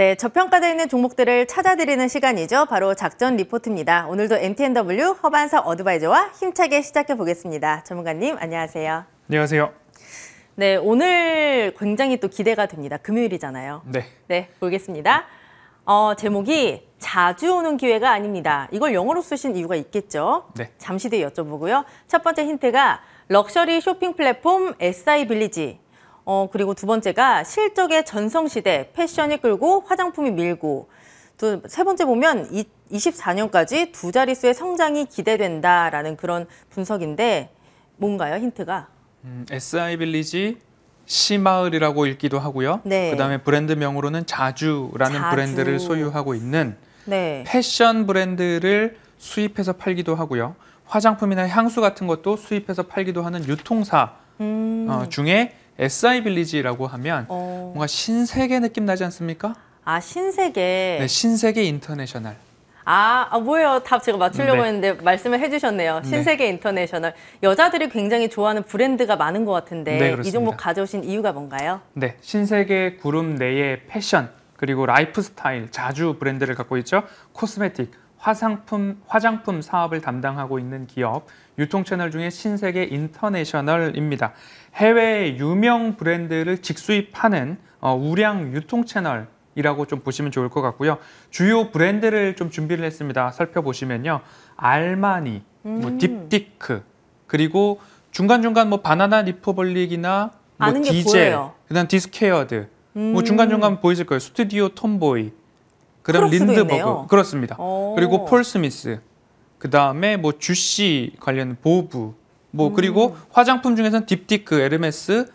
네, 저평가되어 있는 종목들을 찾아드리는 시간이죠. 바로 작전 리포트입니다. 오늘도 MTNW 허반사 어드바이저와 힘차게 시작해 보겠습니다. 전문가님, 안녕하세요. 안녕하세요. 네, 오늘 굉장히 또 기대가 됩니다. 금요일이잖아요. 네. 네, 보겠습니다. 어, 제목이 자주 오는 기회가 아닙니다. 이걸 영어로 쓰신 이유가 있겠죠? 네. 잠시 뒤에 여쭤보고요. 첫 번째 힌트가 럭셔리 쇼핑 플랫폼 SI 빌리지 어, 그리고 두 번째가 실적의 전성시대 패션이 끌고 화장품이 밀고 또 세 번째 보면 이, 24년까지 두 자릿수의 성장이 기대된다라는 그런 분석인데 뭔가요 힌트가? 음, SI 빌리지 시마을이라고 읽기도 하고요. 네. 그다음에 브랜드명으로는 자주라는 자주. 브랜드를 소유하고 있는 네. 패션 브랜드를 수입해서 팔기도 하고요. 화장품이나 향수 같은 것도 수입해서 팔기도 하는 유통사 음. 어, 중에 SI 빌리지라고 하면 어. 뭔가 신세계 느낌 나지 않습니까? 아 신세계. 네, 신세계 인터내셔널. 아, 아 뭐예요? 답 제가 맞추려고 네. 했는데 말씀을 해주셨네요. 네. 신세계 네. 인터내셔널. 여자들이 굉장히 좋아하는 브랜드가 많은 것 같은데 네, 이 종목 가져오신 이유가 뭔가요? 네, 신세계 그룹 내에 패션 그리고 라이프스타일, 자주 브랜드를 갖고 있죠. 코스메틱, 화상품, 화장품 사업을 담당하고 있는 기업, 유통 채널 중에 신세계 인터내셔널입니다. 해외 유명 브랜드를 직수입하는 어, 우량 유통 채널 이라고 좀 보시면 좋을 것 같고요. 주요 브랜드를 좀 준비를 했습니다. 살펴보시면요. 알마니, 뭐 음. 뭐 딥디크, 그리고 중간중간 뭐 바나나 리퍼블릭이나 뭐 디젤, 그다음 디스케어드, 뭐 음. 뭐 중간중간 보이실 거예요. 스튜디오 톰보이, 그럼 린드버그 있네요. 그렇습니다. 오. 그리고 폴 스미스 그 다음에 뭐 주씨 관련 보브 뭐 음. 그리고 화장품 중에서는 딥티크 에르메스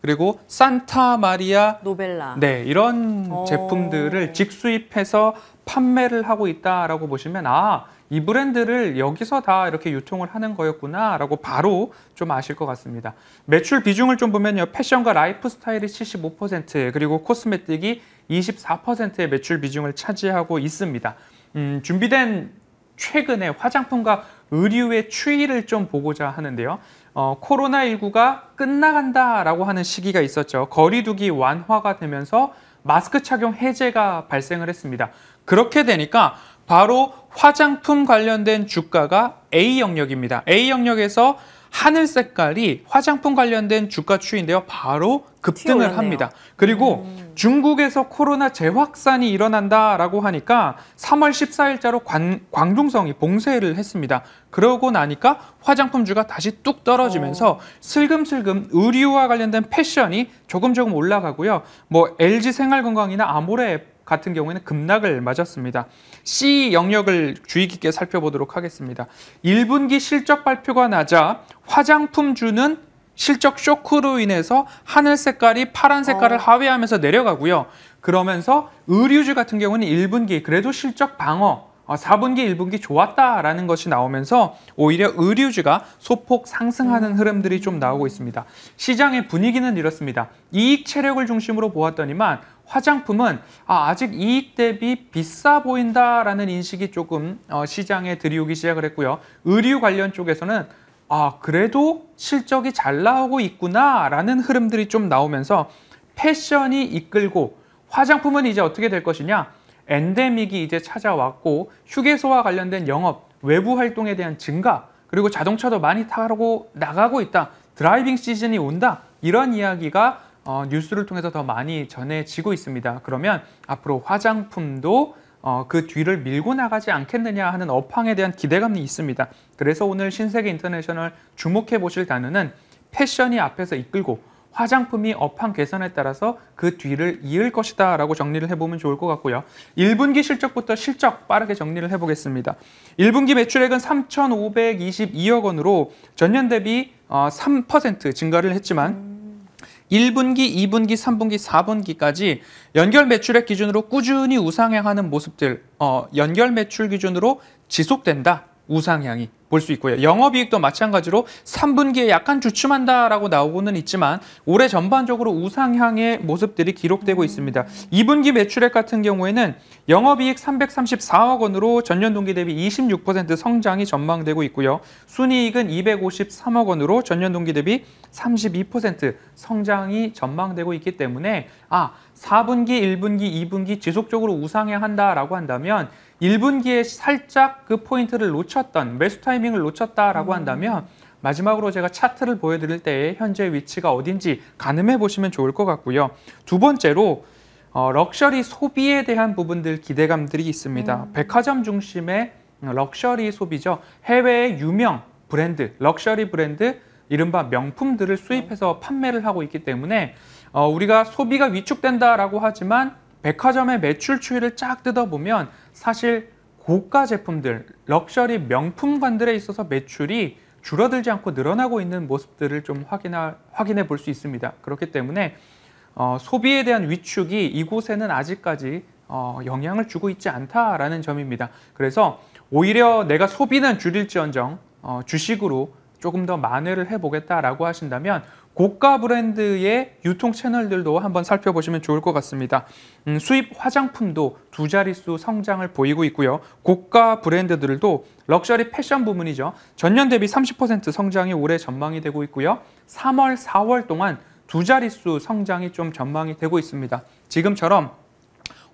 그리고 산타 마리아 노벨라 네 이런 오. 제품들을 직수입해서 판매를 하고 있다라고 보시면 아 이 브랜드를 여기서 다 이렇게 유통을 하는 거였구나라고 바로 좀 아실 것 같습니다. 매출 비중을 좀 보면요 패션과 라이프 스타일이 75% 그리고 코스메틱이 24%의 매출 비중을 차지하고 있습니다. 음, 준비된 최근에 화장품과 의류의 추이를 좀 보고자 하는데요. 어, 코로나19가 끝나간다라고 하는 시기가 있었죠. 거리두기 완화가 되면서 마스크 착용 해제가 발생을 했습니다. 그렇게 되니까 바로 화장품 관련된 주가가 A 영역입니다. A 영역에서 하늘 색깔이 화장품 관련된 주가 추이인데요. 바로 급등을 합니다. 그리고 음. 중국에서 코로나 재확산이 일어난다라고 하니까 3월 14일자로 관, 광둥성이 봉쇄를 했습니다. 그러고 나니까 화장품주가 다시 뚝 떨어지면서 어. 슬금슬금 의류와 관련된 패션이 조금 조금 올라가고요. 뭐 LG 생활건강이나 아모레 같은 경우에는 급락을 맞았습니다. C 영역을 주의 깊게 살펴보도록 하겠습니다. 1분기 실적 발표가 나자 화장품주는 실적 쇼크로 인해서 하늘 색깔이 파란 색깔을 어. 하회하면서 내려가고요. 그러면서 의류주 같은 경우는 1분기 그래도 실적 방어 4분기, 어, 1분기 좋았다라는 것이 나오면서 오히려 의류주가 소폭 상승하는 음. 흐름들이 좀 나오고 있습니다. 시장의 분위기는 이렇습니다. 이익 체력을 중심으로 보았더니만 화장품은 아, 직 이익 대비 비싸 보인다라는 인식이 조금 어, 시장에 들이우기 시작을 했고요. 의류 관련 쪽에서는 아, 그래도 실적이 잘 나오고 있구나라는 흐름들이 좀 나오면서 패션이 이끌고 화장품은 이제 어떻게 될 것이냐? 엔데믹이 이제 찾아왔고 휴게소와 관련된 영업, 외부 활동에 대한 증가, 그리고 자동차도 많이 타고 나가고 있다. 드라이빙 시즌이 온다. 이런 이야기가 어, 뉴스를 통해서 더 많이 전해지고 있습니다. 그러면 앞으로 화장품도 어, 그 뒤를 밀고 나가지 않겠느냐 하는 업황에 대한 기대감이 있습니다. 그래서 오늘 신세계 인터내셔널 주목해 보실 단어는 패션이 앞에서 이끌고 화장품이 업황 개선에 따라서 그 뒤를 이을 것이다 라고 정리를 해보면 좋을 것 같고요. 1분기 실적부터 실적 빠르게 정리를 해보겠습니다. 1분기 매출액은 3,522억 원으로 전년 대비 3% 어, 증가를 했지만 1분기, 2분기, 3분기, 4분기까지 연결 매출액 기준으로 꾸준히 우상향하는 모습들, 어, 연결 매출 기준으로 지속된다, 우상향이. 볼수 있고요. 영업이익도 마찬가지로 3분기에 약간 주춤한다라고 나오고는 있지만 올해 전반적으로 우상향의 모습들이 기록되고 음. 있습니다. 2분기 매출액 같은 경우에는 영업이익 334억 원으로 전년 동기 대비 26% 성장이 전망되고 있고요. 순이익은 253억 원으로 전년 동기 대비 32% 성장이 전망되고 있기 때문에 아 4분기, 1분기, 2분기 지속적으로 우상향한다라고 한다면 1분기에 살짝 그 포인트를 놓쳤던 매수타 타이밍을 놓쳤다라고 음. 한다면 마지막으로 제가 차트를 보여드릴 때에 현재 위치가 어딘지 가늠해 보시면 좋을 것 같고요. 두 번째로 어, 럭셔리 소비에 대한 부분들 기대감들이 있습니다. 음. 백화점 중심의 럭셔리 소비죠. 해외의 유명 브랜드, 럭셔리 브랜드, 이른바 명품들을 수입해서 판매를 하고 있기 때문에 어, 우리가 소비가 위축된다라고 하지만 백화점의 매출 추이를 쫙 뜯어보면 사실 고가 제품들, 럭셔리 명품관들에 있어서 매출이 줄어들지 않고 늘어나고 있는 모습들을 좀 확인하, 확인해 볼 수 있습니다. 그렇기 때문에 어, 소비에 대한 위축이 이곳에는 아직까지 어, 영향을 주고 있지 않다라는 점입니다. 그래서 오히려 내가 소비는 줄일지언정 어, 주식으로 조금 더 만회를 해보겠다라고 하신다면 고가 브랜드의 유통 채널들도 한번 살펴보시면 좋을 것 같습니다. 음, 수입 화장품도 두 자릿수 성장을 보이고 있고요. 고가 브랜드들도 럭셔리 패션 부문이죠. 전년 대비 30% 성장이 올해 전망이 되고 있고요. 3월, 4월 동안 두 자릿수 성장이 좀 전망이 되고 있습니다. 지금처럼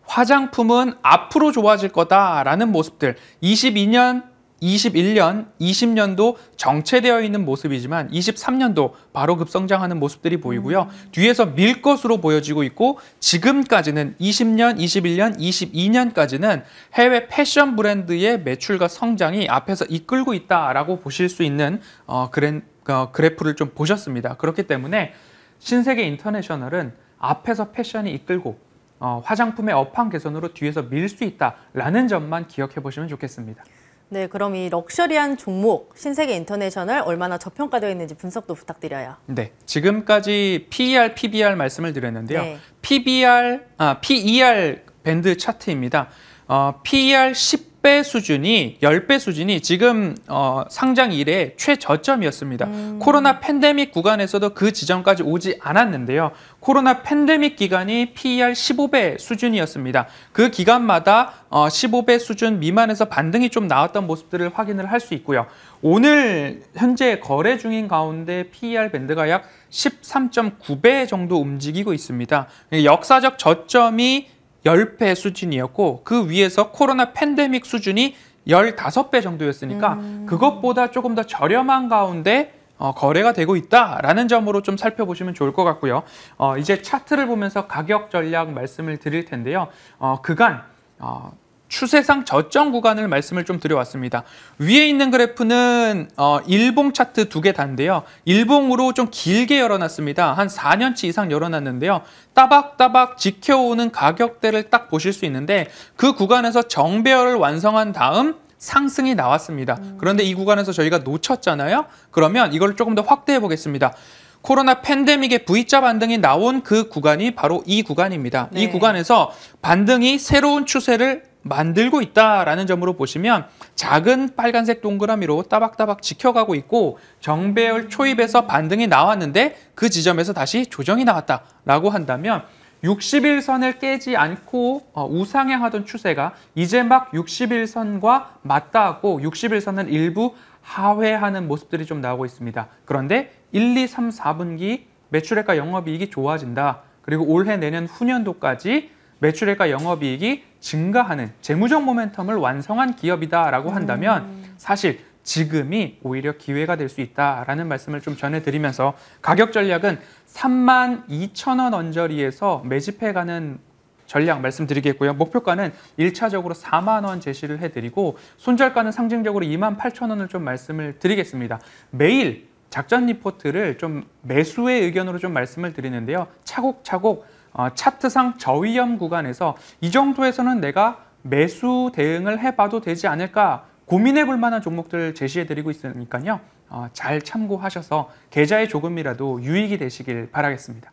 화장품은 앞으로 좋아질 거다라는 모습들 22년 21년, 20년도 정체되어 있는 모습이지만 23년도 바로 급성장하는 모습들이 보이고요. 음. 뒤에서 밀 것으로 보여지고 있고 지금까지는 20년, 21년, 22년까지는 해외 패션 브랜드의 매출과 성장이 앞에서 이끌고 있다라고 보실 수 있는 어, 그랜, 어, 그래프를 좀 보셨습니다. 그렇기 때문에 신세계 인터내셔널은 앞에서 패션이 이끌고 어, 화장품의 업황 개선으로 뒤에서 밀 수 있다라는 점만 기억해 보시면 좋겠습니다. 네, 그럼 이 럭셔리한 종목 신세계 인터내셔널 얼마나 저평가되어 있는지 분석도 부탁드려요. 네, 지금까지 PER, PBR 말씀을 드렸는데요. 네. PBR, 아, PER 밴드 차트입니다. 어, PER 10 10배 수준이 10배 수준이 지금 어, 상장 이래 최저점이었습니다. 음. 코로나 팬데믹 구간에서도 그 지점까지 오지 않았는데요. 코로나 팬데믹 기간이 PER 15배 수준이었습니다. 그 기간마다 어, 15배 수준 미만에서 반등이 좀 나왔던 모습들을 확인을 할 수 있고요. 오늘 현재 거래 중인 가운데 PER 밴드가 약 13.9배 정도 움직이고 있습니다. 역사적 저점이 10배 수준이었고 그 위에서 코로나 팬데믹 수준이 15배 정도였으니까 음. 그것보다 조금 더 저렴한 가운데 어, 거래가 되고 있다라는 점으로 좀 살펴보시면 좋을 것 같고요. 어, 이제 차트를 보면서 가격 전략 말씀을 드릴 텐데요. 어, 그간 어, 추세상 저점 구간을 말씀을 좀 드려왔습니다. 위에 있는 그래프는 어, 일봉 차트 두 개 단데요. 일봉으로 좀 길게 열어놨습니다. 한 4년치 이상 열어놨는데요. 따박따박 지켜오는 가격대를 딱 보실 수 있는데 그 구간에서 정배열을 완성한 다음 상승이 나왔습니다. 음. 그런데 이 구간에서 저희가 놓쳤잖아요. 그러면 이걸 조금 더 확대해 보겠습니다. 코로나 팬데믹의 V자 반등이 나온 그 구간이 바로 이 구간입니다. 네. 이 구간에서 반등이 새로운 추세를 만들고 있다라는 점으로 보시면 작은 빨간색 동그라미로 따박따박 지켜가고 있고 정배열 초입에서 반등이 나왔는데 그 지점에서 다시 조정이 나왔다라고 한다면 60일선을 깨지 않고 어, 우상향하던 추세가 이제 막 60일선과 맞닿았고 60일선은 일부 하회하는 모습들이 좀 나오고 있습니다. 그런데 1, 2, 3, 4분기 매출액과 영업이익이 좋아진다. 그리고 올해 내년 후년도까지 매출액과 영업이익이 증가하는 재무적 모멘텀을 완성한 기업이다라고 음. 한다면 사실 지금이 오히려 기회가 될 수 있다라는 말씀을 좀 전해드리면서 가격 전략은 3만 2천 원 언저리에서 매집해가는 전략 말씀드리겠고요. 목표가는 1차적으로 4만 원 제시를 해드리고 손절가는 상징적으로 2만 8천 원을 좀 말씀을 드리겠습니다. 매일 작전 리포트를 좀 매수의 의견으로 좀 말씀을 드리는데요. 차곡차곡 어, 차트상 저위험 구간에서 이 정도에서는 내가 매수 대응을 해봐도 되지 않을까 고민해 볼 만한 종목들을 제시해 드리고 있으니까요. 어, 잘 참고하셔서 계좌에 조금이라도 유익이 되시길 바라겠습니다.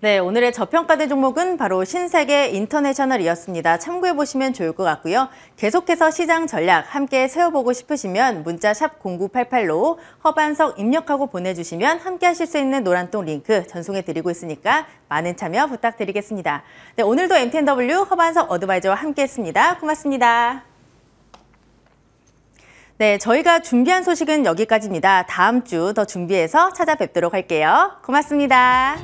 네, 오늘의 저평가대 종목은 바로 신세계 인터내셔널이었습니다. 참고해보시면 좋을 것 같고요. 계속해서 시장 전략 함께 세워보고 싶으시면 문자 샵 0988로 허반석 입력하고 보내주시면 함께 하실 수 있는 노란똥 링크 전송해드리고 있으니까 많은 참여 부탁드리겠습니다. 네, 오늘도 MTNW 허반석 어드바이저와 함께했습니다. 고맙습니다. 네, 저희가 준비한 소식은 여기까지입니다. 다음 주 더 준비해서 찾아뵙도록 할게요. 고맙습니다.